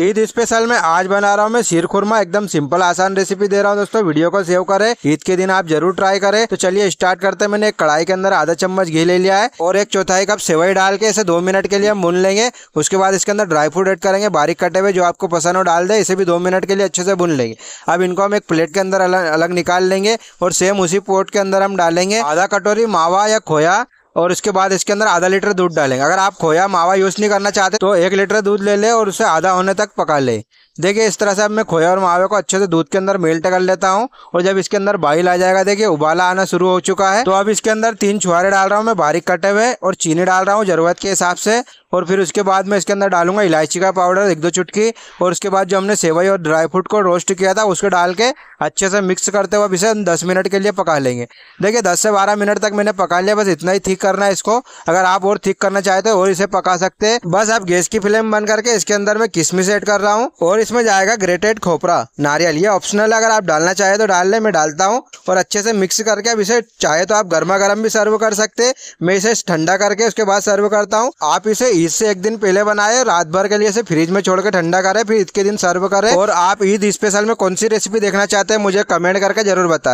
Eid special में आज बना रहा हूँ मैं शीर खुरमा एकदम सिंपल आसान रेसिपी दे रहा हूँ दोस्तों वीडियो को सेव करें ईद के दिन आप जरूर ट्राई करें तो चलिए स्टार्ट करते हैं मैंने एक कढ़ाई के अंदर आधा चम्मच घी ले लिया है और एक चौथाई कप सेवई डाल के इसे दो मिनट के लिए हम भून लेंगे उसके बाद इसके अंदर ड्राई फ्रूट एड करेंगे बारीक कटे हुए जो आपको पसंद हो डाल दे इसे भी दो मिनट के लिए अच्छे से भून लेंगे अब इनको हम एक प्लेट के अंदर अलग अलग निकाल लेंगे और सेम उसी पोट के अंदर हम डालेंगे आधा कटोरी मावा या खोया और उसके बाद इसके अंदर आधा लीटर दूध डालेंगे अगर आप खोया मावा यूज़ नहीं करना चाहते तो एक लीटर दूध ले ले और उसे आधा होने तक पका ले देखिए इस तरह से अब मैं खोया और मावे को अच्छे से दूध के अंदर मेल्ट कर लेता हूँ और जब इसके अंदर बाइल आ जाएगा देखिए उबाला आना शुरू हो चुका है तो अब इसके अंदर तीन छुहारे डाल रहा हूँ मैं बारीक कटे हुए और चीनी डाल रहा हूँ ज़रूरत के हिसाब से और फिर उसके बाद मैं इसके अंदर डालूंगा इलायची का पाउडर एक दो चुटकी और उसके बाद जो हमने सेवई और ड्राई फ्रूट को रोस्ट किया था उसको डाल के अच्छे से मिक्स करते हुए इसे दस मिनट के लिए पका लेंगे देखिए दस से बारह मिनट तक मैंने पका लिया बस इतना ही ठीक करना है इसको अगर आप और ठीक करना चाहते हो और इसे पका सकते हैं बस आप गैस की फ्लेम बंद करके इसके अंदर मैं किशमिश एड कर रहा हूँ और इसमें जाएगा ग्रेटेड खोपरा नारियल ये ऑप्शनल है अगर आप डालना चाहे तो डाल लें मैं डालता हूँ और अच्छे से मिक्स करके अब इसे चाहे तो आप गर्मा गर्म भी सर्व कर सकते मैं इसे ठंडा करके उसके बाद सर्व करता हूँ आप इसे ईद से एक दिन पहले बनाए रात भर के लिए इसे फ्रिज में छोड़ के ठंडा करें फिर ईद के दिन सर्व करें और आप ईद स्पेशल में कौन सी रेसिपी देखना चाहते हैं मुझे कमेंट करके जरूर बताएं